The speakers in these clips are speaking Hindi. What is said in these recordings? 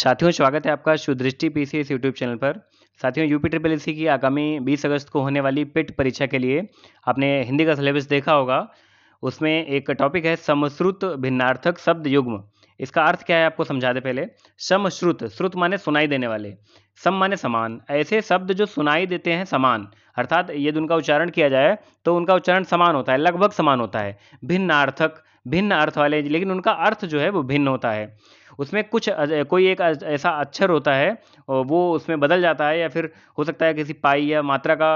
साथियों स्वागत है आपका Sudrishti P C YouTube channel पर साथियों यूपी ट्रिपल एस की आगामी 20 अगस्त को होने वाली पिट परीक्षा के लिए आपने हिंदी का सिलेबस देखा होगा उसमें एक टॉपिक है समश्रुत भिन्नार्थक शब्द युग्म इसका अर्थ क्या है आपको समझा दे पहले समश्रुत श्रुत माने सुनाई देने वाले सम माने समान ऐसे शब्द जो सुनाई देते हैं समान अर्थात यदि उनका उच्चारण किया जाए तो उनका उच्चारण समान होता है लगभग समान होता है भिन्नार्थक भिन्न अर्थ वाले लेकिन उनका अर्थ जो है वो भिन्न होता है उसमें कुछ कोई एक ऐसा अक्षर होता है वो उसमें बदल जाता है या फिर हो सकता है किसी पाई या मात्रा का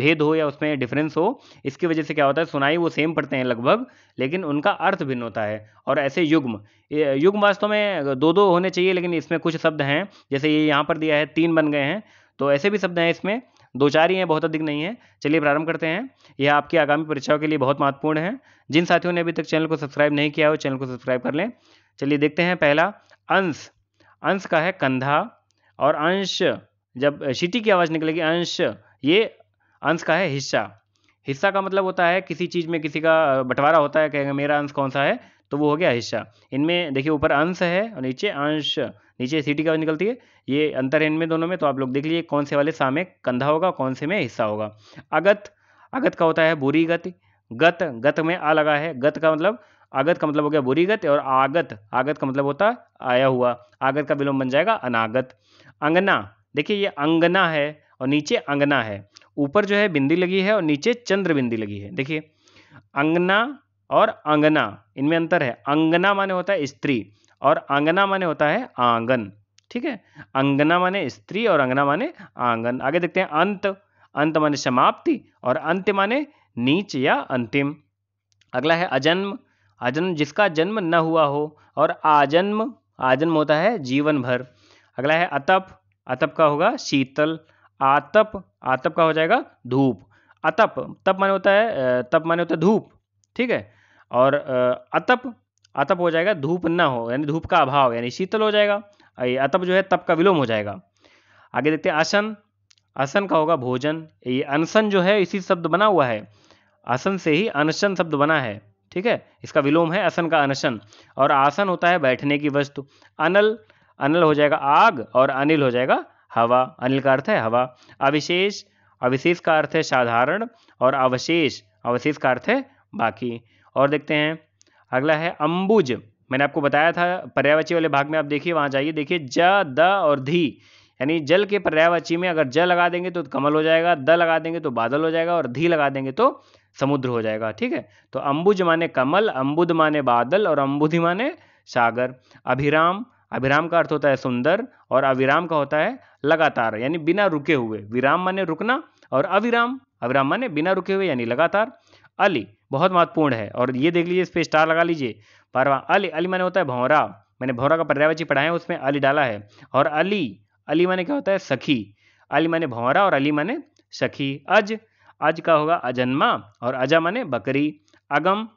भेद हो या उसमें डिफरेंस हो इसकी वजह से क्या होता है सुनाई वो सेम पढ़ते हैं लगभग लेकिन उनका अर्थ भिन्न होता है और ऐसे युग्म युग्म वास्तव में दो दो होने चाहिए लेकिन इसमें कुछ शब्द हैं जैसे ये यहाँ पर दिया है तीन बन गए हैं तो ऐसे भी शब्द हैं इसमें दो चार ही हैं बहुत अधिक नहीं है चलिए प्रारंभ करते हैं यह आपकी आगामी परीक्षाओं के लिए बहुत महत्वपूर्ण है जिन साथियों ने अभी तक चैनल को सब्सक्राइब नहीं किया हो चैनल को सब्सक्राइब कर लें चलिए देखते हैं पहला अंश अंश का है कंधा और अंश जब सीटी की आवाज़ निकलेगी अंश ये अंश का है हिस्सा हिस्सा का मतलब होता है किसी चीज़ में किसी का बंटवारा होता है कहेंगे मेरा अंश कौन सा है तो वो हो गया हिस्सा इनमें देखिए ऊपर अंश है और नीचे अंश नीचे सीटी का निकलती है ये अंतर है इनमें दोनों में तो आप लोग देख लीजिए कौन से वाले सामे कंधा होगा कौन से में हिस्सा होगा अगत अगत का होता है बुरी गति गत गत में आ लगा है गत का मतलब आगत का मतलब हो गया बुरी गत और आगत आगत का मतलब होता है आया हुआ आगत का विलोम बन जाएगा अनागत अंगना देखिए ये अंगना है और नीचे अंगना है ऊपर जो है बिंदी लगी है और नीचे चंद्र बिंदी लगी है देखिए अंगना और अंगना इनमें अंतर है अंगना माने होता है स्त्री और अंगना माने होता है आंगन ठीक है अंगना माने स्त्री और अंगना माने आंगन आगे देखते हैं अंत अंत माने समाप्ति और अंत माने नीच या अंतिम अगला है अजन्म अजन्म जिसका जन्म न हुआ हो और आजन्म आजन्म होता है जीवन भर अगला है अतप अतप का होगा शीतल आतप आतप का हो जाएगा धूप अतप तप माने होता है तप माने होता है धूप ठीक है और अतप अतप हो जाएगा धूप न हो यानी धूप का अभाव यानी शीतल हो जाएगा अतप जो है तप का विलोम हो जाएगा आगे देखते हैं आसन आसन का होगा भोजन ये अनशन जो है इसी शब्द बना हुआ है आसन से ही अनशन शब्द बना है ठीक है इसका विलोम है आसन का अनशन और आसन होता है बैठने की वस्तु अनल अनल हो जाएगा आग और अनिल हो जाएगा हवा अनिल का अर्थ है हवा अविशेष अविशेष का अर्थ है साधारण और अवशेष अवशेष का अर्थ है बाकी और देखते हैं अगला है अंबुज मैंने आपको बताया था पर्यावाची वाले भाग में आप देखिए वहाँ जाइए देखिए ज द और धी यानी जल के पर्यावची में अगर ज लगा देंगे तो कमल हो जाएगा द लगा देंगे तो बादल हो जाएगा और धी लगा देंगे तो समुद्र हो जाएगा ठीक है तो अंबुज माने कमल अम्बुद माने बादल और अम्बुधि माने सागर अभिराम अभिराम का अर्थ होता है सुंदर और अविराम का होता है लगातार यानी बिना रुके हुए विराम माने रुकना और अविराम अविराम माने बिना रुके हुए यानी लगातार अली बहुत महत्वपूर्ण है और ये देख लीजिए इस पर स्टार लगा लीजिए परवा अली अली मैंने होता है भौरा मैंने भौरा का पर्यायवाची पढ़ा है उसमें अली डाला है और अली अली मैंने क्या होता है सखी अली मैंने भौरा और अली मैंने सखी अज अज का होगा अजन्मा और अजा मैने बकरी अगम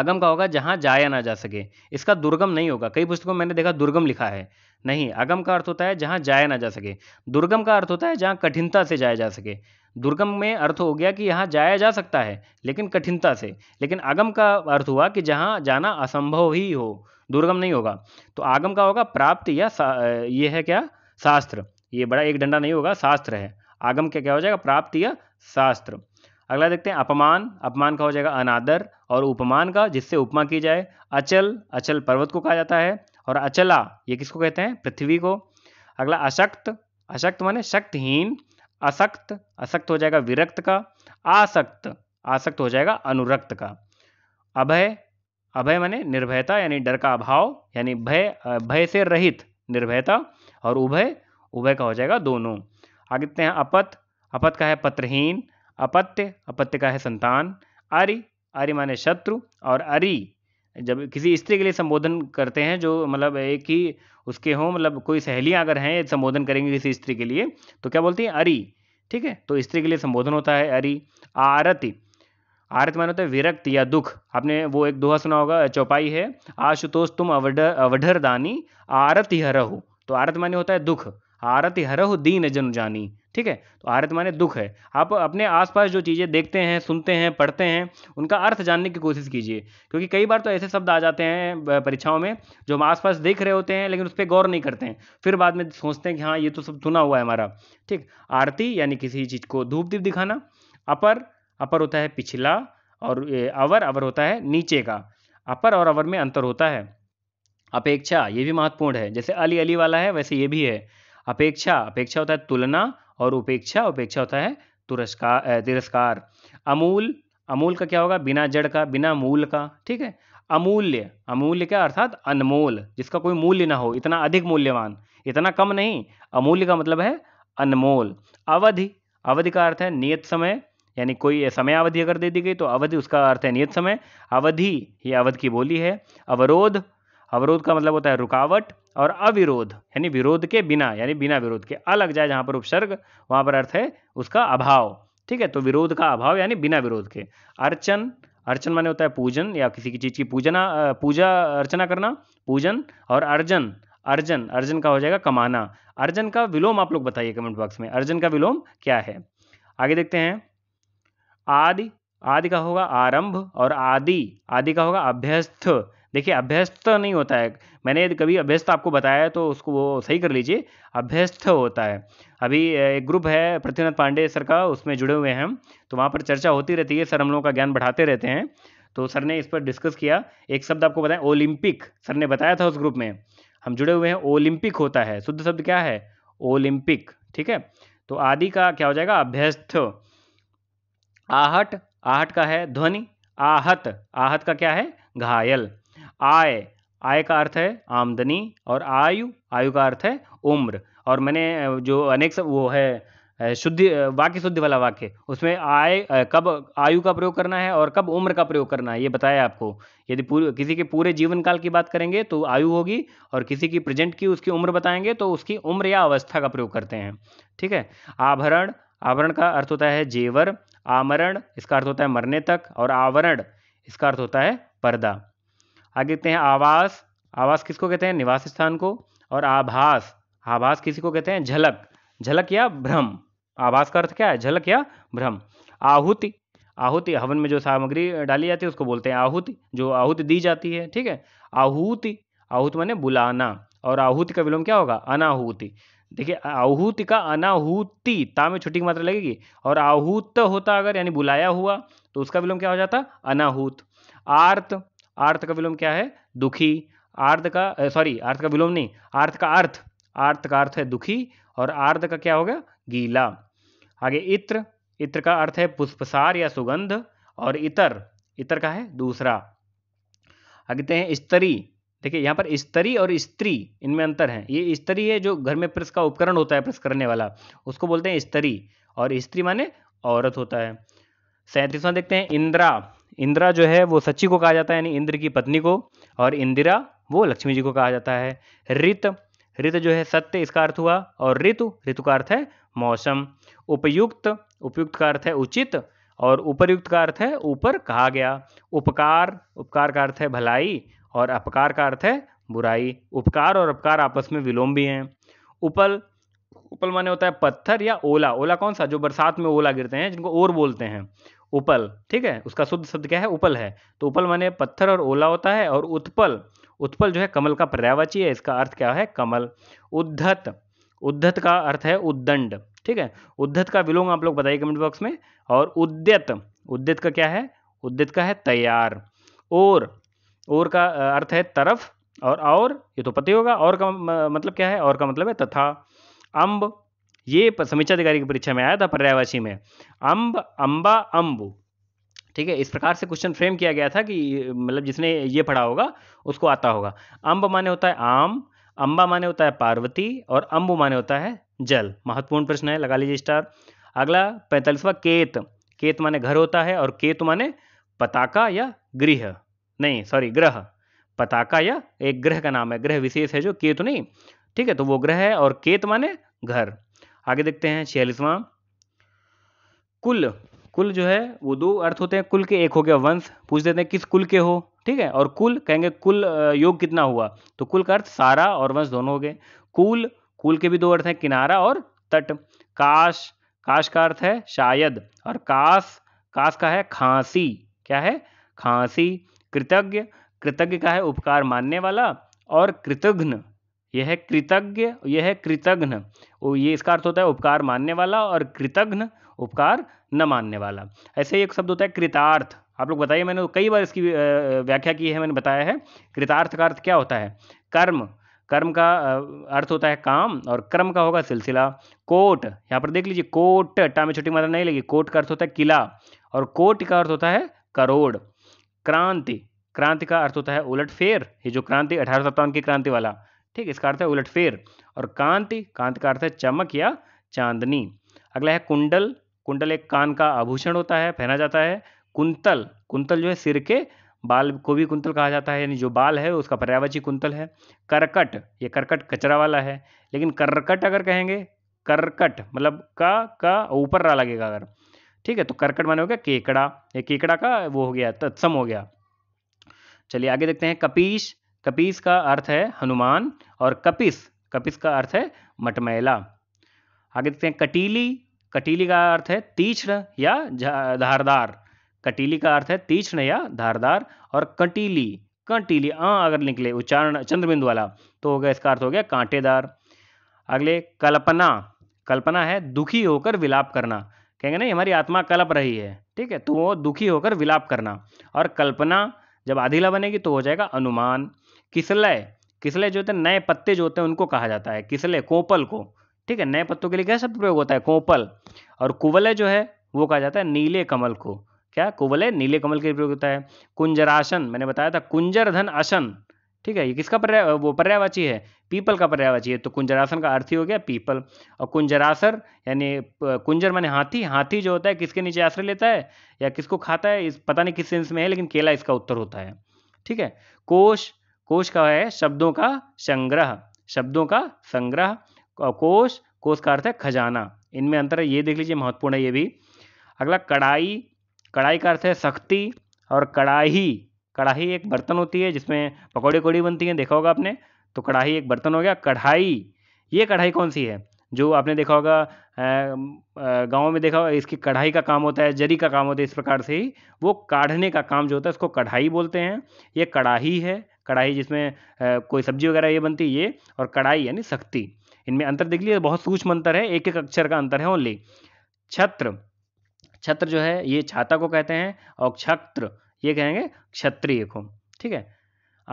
अगम का होगा जहाँ जाया ना जा सके इसका दुर्गम नहीं होगा कई पुस्तकों में मैंने देखा दुर्गम लिखा है नहीं अगम का अर्थ होता है जहाँ जाया ना जा सके दुर्गम का अर्थ होता है जहाँ कठिनता से जाया जा सके दुर्गम में अर्थ हो गया कि यहाँ जाया जा सकता है लेकिन कठिनता से लेकिन आगम का अर्थ हुआ कि जहाँ जाना असंभव ही हो दुर्गम नहीं होगा तो आगम का होगा प्राप्त या ये है क्या शास्त्र ये बड़ा एक डंडा नहीं होगा शास्त्र है आगम क्या क्या हो जाएगा प्राप्त या शास्त्र अगला देखते हैं अपमान अपमान का हो जाएगा अनादर और उपमान का जिससे उपमा की जाए अचल अचल पर्वत को कहा जाता है और अचला ये किसको कहते हैं पृथ्वी को अगला अशक्त अशक्त माने शक्तहीन असक्त असक्त हो जाएगा विरक्त का आसक्त आसक्त हो जाएगा अनुरक्त का अभय अभय माने निर्भयता यानी डर का अभाव यानी भय भय से रहित निर्भयता और उभय उभय का हो जाएगा दोनों आगे देखते हैं अपत अपत का है पत्रहीन अपत्य अपत्य का है संतान अरि अरि माने शत्रु और अरि जब किसी स्त्री के लिए संबोधन करते हैं जो मतलब एक ही उसके हों मतलब कोई सहेलियां अगर हैं संबोधन करेंगे किसी स्त्री के लिए तो क्या बोलती हैं अरी ठीक है तो स्त्री के लिए संबोधन होता है अरी आरति आरत माने होता है विरक्त या दुख आपने वो एक दोहा सुना होगा चौपाई है आशुतोष तुम अवढ अवढर दानी आरति हरहु तो आरत माने होता है दुख आरति हरहु दीन जन जानी ठीक है तो आरत माने दुख है आप अपने आसपास जो चीज़ें देखते हैं सुनते हैं पढ़ते हैं उनका अर्थ जानने की कोशिश कीजिए क्योंकि कई बार तो ऐसे शब्द आ जाते हैं परीक्षाओं में जो हम आसपास देख रहे होते हैं लेकिन उस पर गौर नहीं करते हैं फिर बाद में सोचते हैं कि हाँ ये तो सब सुना हुआ है हमारा ठीक आरती यानी किसी चीज़ को धूप दीप दिखाना अपर अपर होता है पिछला और अवर अवर होता है नीचे का अपर और अवर में अंतर होता है अपेक्षा ये भी महत्वपूर्ण है जैसे अली अली वाला है वैसे ये भी है अपेक्षा अपेक्षा होता है तुलना और उपेक्षा उपेक्षा होता है तुरस्कार तिरस्कार अमूल अमूल का क्या होगा बिना जड़ का बिना मूल का ठीक है अमूल्य अमूल्य क्या अर्थात अनमोल जिसका कोई मूल्य ना हो इतना अधिक मूल्यवान इतना कम नहीं अमूल्य का मतलब है अनमोल अवधि अवधि का अर्थ है नियत समय यानी कोई समय अवधि अगर दे दी गई तो अवधि उसका अर्थ है नियत समय अवधि ये अवध की बोली है अवरोध अवरोध का मतलब होता है रुकावट और अविरोध यानी विरोध के बिना यानी बिना विरोध के अलग जाए जहां पर उपसर्ग वहां पर अर्थ है उसका अभाव ठीक है तो विरोध का अभाव यानी बिना विरोध के अर्चन अर्चन माने होता है पूजन या किसी की चीज़ की पूजना पूजा अर्चना करना पूजन और अर्जन अर्जन अर्जन का हो जाएगा कमाना अर्जन का विलोम आप लोग बताइए कमेंट बॉक्स में अर्जन का विलोम क्या है आगे देखते हैं आदि आदि का होगा आरंभ और आदि आदि का होगा अभ्यस्थ देखिए अभ्यस्त तो नहीं होता है मैंने यदि कभी अभ्यस्त आपको बताया तो उसको वो सही कर लीजिए अभ्यस्त होता है अभी एक ग्रुप है पृथ्वीनाथ पांडे सर का उसमें जुड़े हुए हैं तो वहाँ पर चर्चा होती रहती है सर हम लोगों का ज्ञान बढ़ाते रहते हैं तो सर ने इस पर डिस्कस किया एक शब्द आपको बताएं ओलंपिक सर ने बताया था उस ग्रुप में हम जुड़े हुए हैं ओलंपिक होता है शुद्ध शब्द क्या है ओलंपिक ठीक है तो आदि का क्या हो जाएगा अभ्यस्त आहट आहट का है ध्वनि आहत आहत का क्या है घायल आय आय का अर्थ है आमदनी और आयु आयु का अर्थ है उम्र और मैंने जो अनेक सब वो है शुद्धि वाक्य शुद्धि वाला वाक्य उसमें आय कब आयु का प्रयोग करना है और कब उम्र का प्रयोग करना है ये बताया आपको यदि पूरे किसी के पूरे जीवन काल की बात करेंगे तो आयु होगी और किसी की प्रेजेंट की उसकी उम्र बताएंगे तो उसकी उम्र या अवस्था का प्रयोग करते हैं ठीक है आभरण आभरण का अर्थ होता है जेवर आमरण इसका अर्थ होता है मरने तक और आवरण इसका अर्थ होता है पर्दा आगे देखते हैं आवास आवास किसको कहते हैं निवास स्थान को और आभास आभास किसी को कहते हैं झलक झलक या भ्रम आभास का अर्थ क्या है झलक या भ्रम आहुति आहुति हवन में जो सामग्री डाली जाती है उसको बोलते हैं आहुति जो आहुति दी जाती है ठीक है आहुति आहुत माने बुलाना और आहुति का विलोम क्या होगा अनाहुति देखिए आहुति का अनाहुति ता में छुट्टी की मात्रा लगेगी और आहूत होता अगर यानी बुलाया हुआ तो उसका विलोम क्या हो जाता अनाहूत आर्त आर्थ का विलोम क्या है दुखी आर्ध का सॉरी आर्थ का विलोम नहीं आर्थ का अर्थ आर्थ का अर्थ है दुखी और आर्ध का क्या हो गया गीला आगे इत्र इत्र का अर्थ है पुष्पसार या सुगंध और इतर इतर का है दूसरा आगे हैं स्त्री देखिए यहाँ पर स्त्री और स्त्री इनमें अंतर है ये स्त्री है जो घर में प्रेस का उपकरण होता है प्रेस करने वाला उसको बोलते हैं स्त्री और स्त्री माने औरत होता है सैंतीसवां देखते हैं इंदिरा इंदिरा जो है वो सची को कहा जाता है यानी इंद्र की पत्नी को और इंदिरा वो लक्ष्मी जी को कहा जाता है रित रित जो है सत्य इसका अर्थ हुआ और ऋतु ऋतु का अर्थ है मौसम उपयुक्त उपयुक्त का अर्थ है उचित और उपरयुक्त का अर्थ है ऊपर कहा गया उपकार उपकार का अर्थ है भलाई और अपकार का अर्थ है बुराई उपकार और अपकार आपस में विलोम भी हैं उपल उपल माने होता है पत्थर या ओला ओला कौन सा जो बरसात में ओला गिरते हैं जिनको ओर बोलते हैं उपल ठीक है उसका शुद्ध शब्द क्या है उपल है तो उपल माने पत्थर और ओला होता है और उत्पल उत्पल जो है कमल का पर्यावाची है इसका अर्थ क्या है कमल उद्धत उद्धत का अर्थ है उद्दंड ठीक है उद्धत का विलोम आप लोग बताइए कमेंट बॉक्स में और उद्यत उद्यत का क्या है उद्यत का है तैयार और और का अर्थ है तरफ और और ये तो पति होगा और का मतलब क्या है और का मतलब है तथा अम्ब ये समीक्षा अधिकारी की परीक्षा में आया था पर्यायवाची में अम्ब अम्बा अम्बू ठीक है इस प्रकार से क्वेश्चन फ्रेम किया गया था कि मतलब जिसने ये पढ़ा होगा उसको आता होगा अम्ब माने होता है आम अम्बा माने होता है पार्वती और अम्बु माने होता है जल महत्वपूर्ण प्रश्न है लगा लीजिए स्टार अगला पैंतालीसवा केत केत माने घर होता है और केतु माने पताका या गृह नहीं सॉरी ग्रह पताका या एक ग्रह का नाम है ग्रह विशेष है जो केतु नहीं ठीक है तो वो ग्रह है और केत माने घर आगे देखते हैं छियालीसवां कुल कुल जो है वो दो अर्थ होते हैं कुल के एक हो गया वंश पूछ देते हैं किस कुल के हो ठीक है और कुल कहेंगे कुल योग कितना हुआ तो कुल का अर्थ सारा और वंश दोनों हो गए कुल कुल के भी दो अर्थ हैं किनारा और तट काश काश का अर्थ है शायद और काश काश का है खांसी क्या है खांसी कृतज्ञ कृतज्ञ का है उपकार मानने वाला और कृतघ्न यह कृतज्ञ यह कृतघ्न ये इसका अर्थ होता है उपकार मानने वाला और कृतघ्न उपकार न मानने वाला ऐसे ही एक शब्द होता है कृतार्थ आप लोग बताइए मैंने कई बार इसकी व्याख्या की है मैंने बताया है कृतार्थ का अर्थ क्या होता है कर्म कर्म का अर्थ होता है काम और कर्म का होगा सिलसिला कोट यहाँ पर देख लीजिए कोट टा में छोटी मात्रा नहीं लगी कोट का अर्थ होता है किला और कोट का अर्थ होता है करोड़ क्रांति क्रांति का अर्थ होता है उलट फेर ये जो क्रांति अठारह सत्तावन की क्रांति वाला ठीक इसका अर्थ है उलटफेर और कांति कांति का अर्थ है चमक या चांदनी अगला है कुंडल कुंडल एक कान का आभूषण होता है पहना जाता है कुंतल कुंतल जो है सिर के बाल को भी कुंतल कहा जाता है यानी जो बाल है उसका पर्यावाची कुंतल है करकट ये करकट कचरा वाला है लेकिन करकट अगर कहेंगे करकट मतलब का का ऊपर रा लगेगा अगर ठीक है तो करकट माने हो गया केकड़ा ये केकड़ा का वो हो गया तत्सम हो गया चलिए आगे देखते हैं कपीश कपीस का अर्थ है हनुमान और कपिस कपिस का अर्थ है मटमैला आगे देखते हैं कटीली कटीली का अर्थ है तीक्ष्ण या धारदार कटीली का अर्थ है तीक्ष्ण या धारदार और कंटीली कंटीली आ अगर निकले उच्चारण चंद्रबिंदु वाला तो हो गया इसका अर्थ हो गया कांटेदार अगले कल्पना कल्पना है दुखी होकर विलाप करना कहेंगे नहीं हमारी आत्मा कल्प रही है ठीक है तो वो दुखी होकर विलाप करना और कल्पना जब आधीला बनेगी तो हो जाएगा अनुमान किसलय किसलय जो होते हैं नए पत्ते जो होते हैं उनको कहा जाता है किसलय कोपल को ठीक है नए पत्तों के लिए क्या शब्द प्रयोग होता है कोपल और कुवलय जो है वो कहा जाता है नीले कमल को क्या कुवलय नीले कमल के लिए प्रयोग होता है कुंजरासन मैंने बताया था कुंजर धन असन ठीक है ये किसका पर्याय वो पर्यावाची है पीपल का पर्यावाची है तो कुंजरासन का अर्थ ही हो गया पीपल और कुंजरासर यानी कुंजर माने हाथी हाथी जो होता है किसके नीचे आश्रय लेता है या किसको खाता है इस पता नहीं किस सेंस में है लेकिन केला इसका उत्तर होता है ठीक है कोश कोश का है शब्दों का संग्रह शब्दों का संग्रह कोश कोश का अर्थ है खजाना इनमें अंतर ये देख लीजिए महत्वपूर्ण है ये भी अगला कढ़ाई कढ़ाई का अर्थ है सख्ती और कढ़ाही कढ़ाही एक बर्तन होती है जिसमें पकौड़े कौड़ी बनती हैं देखा होगा आपने तो कढ़ाई एक बर्तन हो गया कढ़ाई ये कढ़ाई कौन सी है जो आपने देखा होगा गांव में देखा होगा इसकी कढ़ाई का काम होता है जरी का काम होता है इस प्रकार से ही वो काढ़ने का काम जो होता है उसको कढ़ाई बोलते हैं ये कढ़ाही है कढ़ाई जिसमें कोई सब्जी वगैरह ये बनती है ये और कढ़ाई यानी शक्ति इनमें अंतर देख लिए बहुत सूक्ष्म अंतर है एक एक अक्षर का अंतर है ओनली छत्र छत्र जो है ये छाता को कहते हैं और छत्र ये कहेंगे क्षत्रिय को ठीक है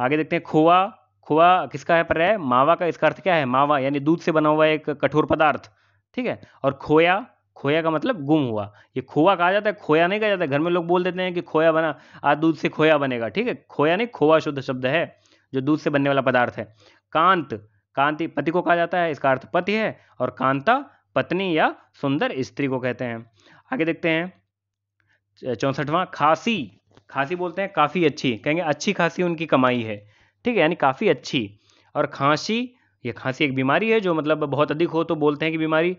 आगे देखते हैं खोआ खोआ किसका है पर्याय मावा का इसका अर्थ क्या है मावा यानी दूध से बना हुआ एक कठोर पदार्थ ठीक है और खोया खोया का मतलब गुम हुआ ये खोआ कहा जाता है खोया नहीं कहा जाता घर में लोग बोल देते हैं कि खोया बना आज दूध से खोया बनेगा ठीक है खोया नहीं खोआ शुद्ध शब्द है जो दूध से बनने वाला पदार्थ है कांत कांति पति को कहा जाता है इसका अर्थ पति है और कांता पत्नी या सुंदर स्त्री को कहते हैं आगे देखते हैं चौंसठवां खासी खासी बोलते हैं काफ़ी अच्छी कहेंगे अच्छी खासी उनकी कमाई है ठीक है यानी काफ़ी अच्छी और खांसी ये खांसी एक बीमारी है जो मतलब बहुत अधिक हो तो बोलते हैं कि बीमारी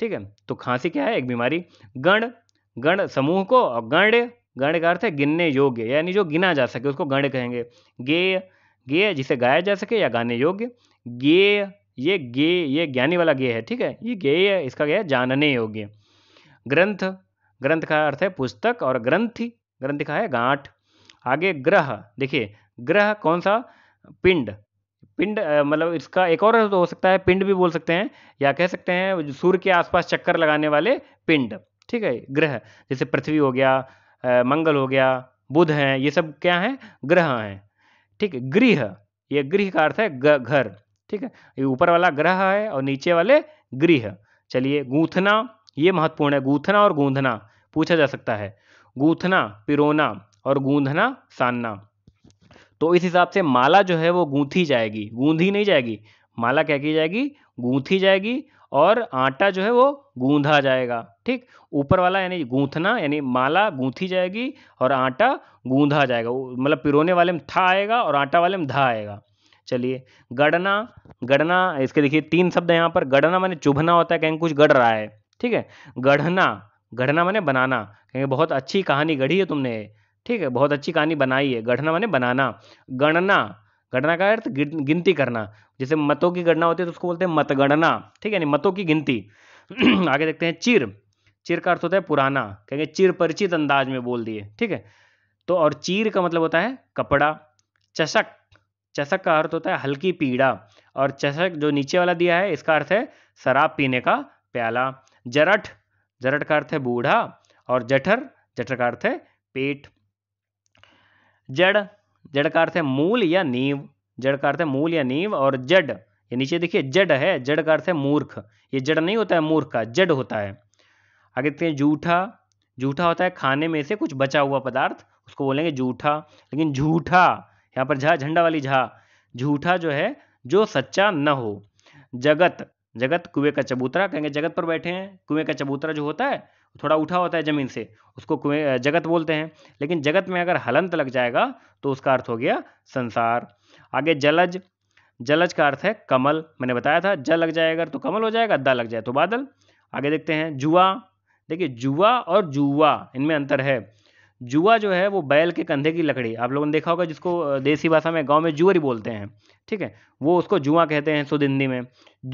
ठीक है तो खांसी क्या है एक बीमारी गण गण समूह को और गण्य गण का अर्थ है गिनने योग्य यानी जो गिना जा सके उसको गण कहेंगे गेय गेय जिसे गाया जा सके या गाने योग्य गेय ये गे ये ज्ञानी वाला गे है ठीक है ये गेय है इसका गया जानने योग्य ग्रंथ ग्रंथ का अर्थ है पुस्तक और ग्रंथि ग्रंथ का है गांठ आगे ग्रह देखिए ग्रह कौन सा पिंड पिंड मतलब इसका एक और हो सकता है पिंड भी बोल सकते हैं या कह सकते हैं सूर्य के आसपास चक्कर लगाने वाले पिंड ठीक है ग्रह जैसे पृथ्वी हो गया मंगल हो गया बुध हैं ये सब क्या हैं ग्रह हैं ठीक है गृह ये गृह का अर्थ है घर ठीक है ये ऊपर वाला ग्रह है और नीचे वाले गृह चलिए गूंथना ये महत्वपूर्ण है गूंथना और गूंधना पूछा जा सकता है गूंथना पिरोना और गूंधना सानना तो इस हिसाब से माला जो है वो गूंथी जाएगी गूंधी नहीं जाएगी माला क्या की जाएगी गूंथी जाएगी और आटा जो है वो गूंधा जाएगा ठीक ऊपर वाला यानी गूंथना यानी माला गूंथी जाएगी और आटा गूंधा जाएगा मतलब पिरोने वाले में था आएगा और आटा वाले में धा आएगा चलिए गड़ना गड़ना इसके देखिए तीन शब्द यहाँ पर गड़ना मैंने चुभना होता है कहीं कुछ गढ़ रहा है ठीक है गढ़ना गढ़ना मैंने बनाना कहीं बहुत अच्छी कहानी गढ़ी है तुमने ठीक है बहुत अच्छी कहानी बनाई है गढ़ना माने बनाना गणना गणना का अर्थ गिनती करना जैसे मतों की गणना होती है तो उसको बोलते हैं मतगणना ठीक है मतों की गिनती आगे देखते हैं चिर चिर का अर्थ होता है पुराना कहेंगे चिर परिचित अंदाज में बोल दिए ठीक है तो और चीर का मतलब होता है कपड़ा चषक चषक का अर्थ होता है हल्की पीड़ा और चषक जो नीचे वाला दिया है इसका अर्थ है शराब पीने का प्याला जरठ जरठ का अर्थ है बूढ़ा और जठर जठर का अर्थ है पेट जड़ जड़ का अर्थ है मूल या नींव जड़ का अर्थ है मूल या नींव और जड ये नीचे देखिए जड है जड़ का अर्थ है मूर्ख ये जड़ नहीं होता है मूर्ख का जड होता है आगे देखते हैं जूठा जूठा होता है खाने में से कुछ बचा हुआ पदार्थ उसको बोलेंगे जूठा लेकिन झूठा यहाँ पर झा झंडा वाली झा झूठा जो है जो सच्चा न हो जगत जगत कुएं का चबूतरा कहेंगे जगत पर बैठे हैं कुएं का चबूतरा जो होता है थोड़ा उठा होता है ज़मीन से उसको कुएं जगत बोलते हैं लेकिन जगत में अगर हलंत लग जाएगा तो उसका अर्थ हो गया संसार आगे जलज जलज का अर्थ है कमल मैंने बताया था जल लग जाएगा तो कमल हो जाएगा दा लग जाए तो बादल आगे देखते हैं जुआ देखिए जुआ और जुआ इनमें अंतर है जुआ जो है वो बैल के कंधे की लकड़ी आप लोगों ने देखा होगा जिसको देसी भाषा में गांव में जुअरी बोलते हैं ठीक है वो उसको जुआ कहते हैं सुदिंदी हिंदी में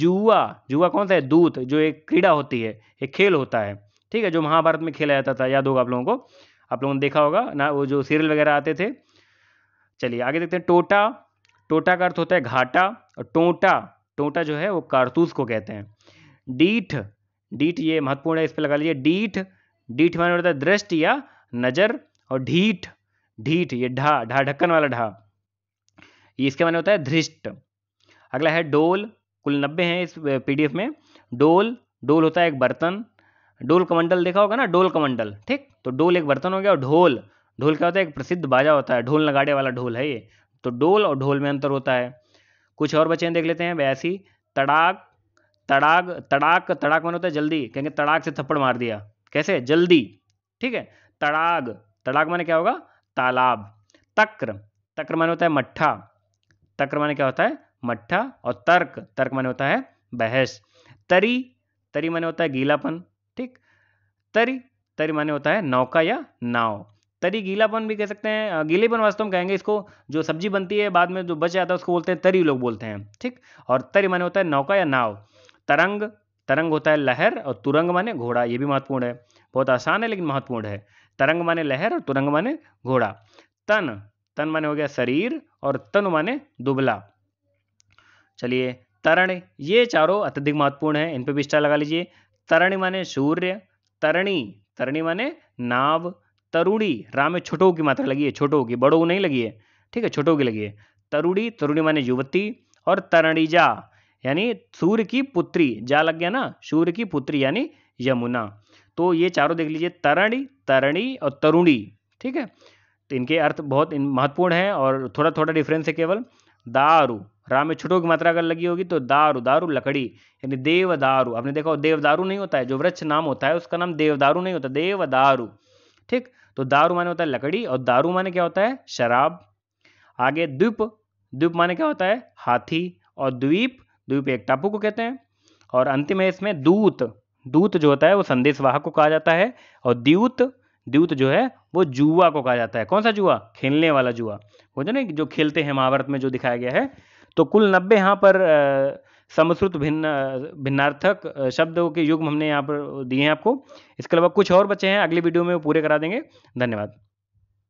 जुआ जुआ कौन सा है दूत जो एक क्रीड़ा होती है एक खेल होता है ठीक है जो महाभारत में खेला जाता था याद होगा आप लोगों को आप लोगों ने देखा होगा ना वो जो सीरियल वगैरह आते थे चलिए आगे देखते हैं टोटा टोटा का अर्थ होता है घाटा और टोटा टोटा जो है वो कारतूस को कहते हैं डीठ डीठ ये महत्वपूर्ण है इस पर लगा लीजिए डीठ डीठ माने होता है दृष्टि या नज़र और ढीठ ढीठ ये ढा ढा ढक्कन वाला ढा ये इसके माने होता है धृष्ट अगला है डोल कुल नब्बे हैं इस पीडीएफ में डोल डोल होता है एक बर्तन डोल कमंडल देखा होगा ना डोल कमंडल ठीक तो डोल एक बर्तन हो गया और ढोल ढोल क्या होता है एक प्रसिद्ध बाजा होता है ढोल नगाड़े वाला ढोल है ये तो डोल और ढोल में अंतर होता है कुछ और बच्चे देख लेते हैं वैसी तड़ाक तड़ाक तड़ाक तड़ाक मन होता है जल्दी कहेंगे तड़ाक से थप्पड़ मार दिया कैसे जल्दी ठीक है तड़ाग तड़ाक माने क्या होगा तालाब तक्र तक्र माने होता है मट्ठा तक्र माने क्या होता है मट्ठा और तर्क तर्क माने होता है बहस तरी तरी माने होता है गीलापन तरी तरी माने होता है नौका या नाव तरी गीलापन भी कह सकते हैं गीलेपन वास्तव में कहेंगे इसको जो सब्जी बनती है बाद में जो बच जाता है उसको बोलते हैं तरी लोग बोलते हैं ठीक और तरी माने होता है नौका या नाव तरंग तरंग होता है लहर और तुरंग माने घोड़ा ये भी महत्वपूर्ण है बहुत आसान है लेकिन महत्वपूर्ण है तरंग माने लहर और तुरंग माने घोड़ा तन तन माने हो गया शरीर और तन माने दुबला चलिए तरण ये चारों अत्यधिक महत्वपूर्ण है इन पर भी लगा लीजिए तरण माने सूर्य तरणी तरणी माने नाव तरुणी रा में छोटों की मात्रा लगी है छोटों की बड़ों नहीं लगी है ठीक है छोटों की लगी है तरुणी तरुणी माने युवती और तरणीजा यानी सूर्य की पुत्री जा लग गया ना सूर्य की पुत्री यानी यमुना तो ये चारों देख लीजिए तरणी तरणी और तरुणी ठीक है तो इनके अर्थ बहुत महत्वपूर्ण है और थोड़ा थोड़ा डिफरेंस है केवल दारू राम में छुटो की मात्रा अगर लगी होगी तो दारू दारू लकड़ी यानी देवदारू आपने देखा देवदारू नहीं होता है जो वृक्ष नाम होता है उसका नाम देवदारू नहीं होता देवदारू ठीक तो दारू माने होता है लकड़ी और दारू माने क्या होता है शराब आगे द्वीप द्वीप माने क्या होता है हाथी और द्वीप द्वीप एक टापू को कहते हैं और अंतिम है इसमें दूत दूत जो होता है वो संदेश वाहक को कहा जाता है और द्यूत द्यूत जो है वो जुआ को कहा जाता है कौन सा जुआ खेलने वाला जुआ होते ना जो खेलते हैं महाभारत में जो दिखाया गया है तो कुल नब्बे यहाँ पर समश्रुत भिन्न भिन्नार्थक शब्दों के युग हमने यहाँ पर दिए हैं आपको इसके अलावा कुछ और बचे हैं अगली वीडियो में वो पूरे करा देंगे धन्यवाद